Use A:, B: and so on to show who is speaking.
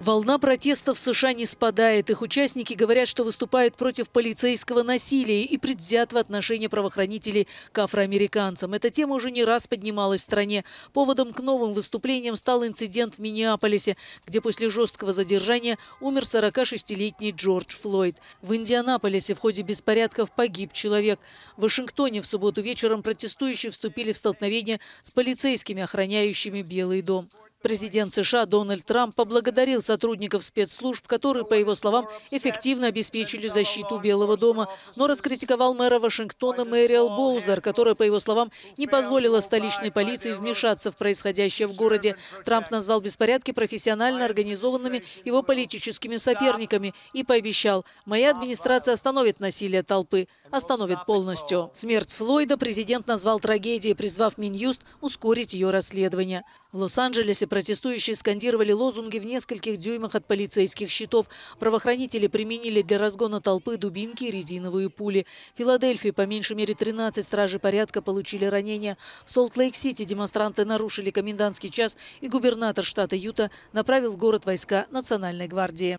A: Волна протестов в США не спадает. Их участники говорят, что выступают против полицейского насилия и предвзятого отношения правоохранителей к афроамериканцам. Эта тема уже не раз поднималась в стране. Поводом к новым выступлениям стал инцидент в Миннеаполисе, где после жесткого задержания умер 46-летний Джордж Флойд. В Индианаполисе в ходе беспорядков погиб человек. В Вашингтоне в субботу вечером протестующие вступили в столкновение с полицейскими, охраняющими Белый дом. Президент США Дональд Трамп поблагодарил сотрудников спецслужб, которые, по его словам, эффективно обеспечили защиту Белого дома, но раскритиковал мэра Вашингтона Мэриэл Боузер, которая, по его словам, не позволила столичной полиции вмешаться в происходящее в городе. Трамп назвал беспорядки профессионально организованными его политическими соперниками и пообещал, «Моя администрация остановит насилие толпы, остановит полностью». Смерть Флойда президент назвал трагедией, призвав Минюст ускорить ее расследование. В Лос-Анджелесе протестующие скандировали лозунги в нескольких дюймах от полицейских щитов. Правоохранители применили для разгона толпы дубинки и резиновые пули. В Филадельфии по меньшей мере 13 стражей порядка получили ранения. В Солт-Лейк-Сити демонстранты нарушили комендантский час, и губернатор штата Юта направил в город войска Национальной гвардии.